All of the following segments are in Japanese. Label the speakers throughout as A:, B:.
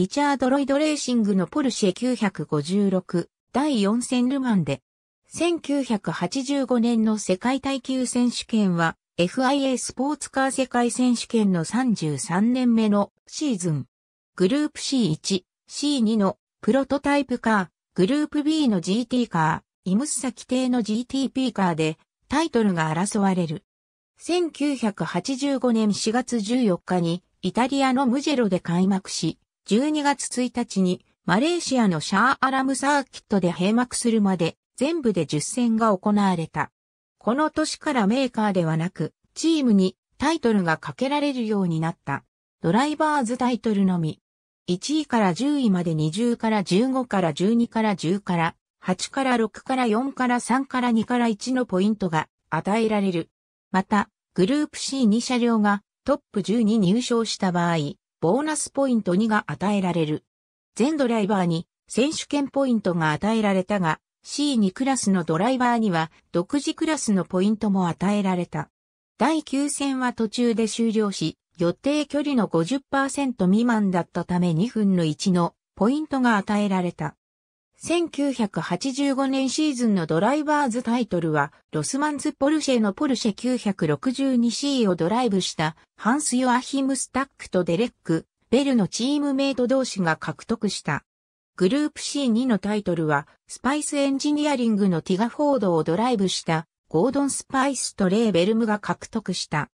A: リチャード・ロイド・レーシングのポルシェ956第4戦ルマンで、1985年の世界耐久選手権は FIA スポーツカー世界選手権の33年目のシーズン。グループ C1、C2 のプロトタイプカー、グループ B の GT カー、イムスサ規定の GTP カーでタイトルが争われる。1985年4月14日にイタリアのムジェロで開幕し、12月1日にマレーシアのシャーアラムサーキットで閉幕するまで全部で10戦が行われた。この年からメーカーではなく、チームにタイトルがかけられるようになった。ドライバーズタイトルのみ。1位から10位まで20から15から12から10から8から6から4から3から2から1のポイントが与えられる。また、グループ C2 車両がトップ10に入賞した場合、ボーナスポイント2が与えられる。全ドライバーに選手権ポイントが与えられたが、C2 クラスのドライバーには独自クラスのポイントも与えられた。第9戦は途中で終了し、予定距離の50%未満だったため2分の1のポイントが与えられた。1985年シーズンのドライバーズタイトルは、ロスマンズ・ポルシェのポルシェ 962C をドライブしたハンス・ヨアヒム・スタックとデレック・ベルのチームメイト同士が獲得した。グループ C2 のタイトルは、スパイスエンジニアリングのティガフォードをドライブしたゴードン・スパイスとレーベルムが獲得した。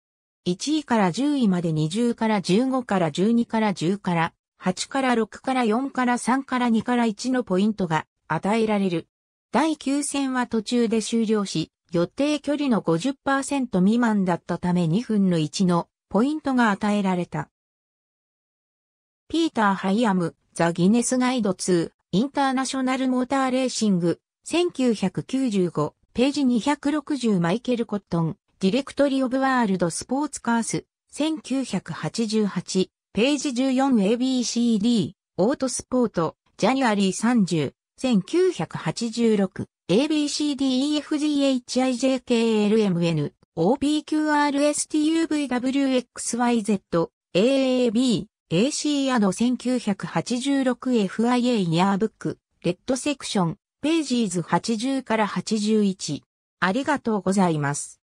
A: 1位から10位まで20から15から12から10から8から6から4から3から2から1のポイントが与えられる。第9戦は途中で終了し、予定距離の50%未満だったため2分の1のポイントが与えられた。ピーター・ハイアム、ザ・ギネスガイド2、インターナショナルモーターレーシング、1995、ページ260マイケル・コットン、ディレクトリ・オブ・ワールド・スポーツ・カース、1988、ページ 14ABCD、オートスポート、ジャニュアリー30、1986ABCDEFGHIJKLMN OPQRSTUVWXYZ AAB AC アド 1986FIA イヤーブックレッドセクションページーズ80から81ありがとうございます。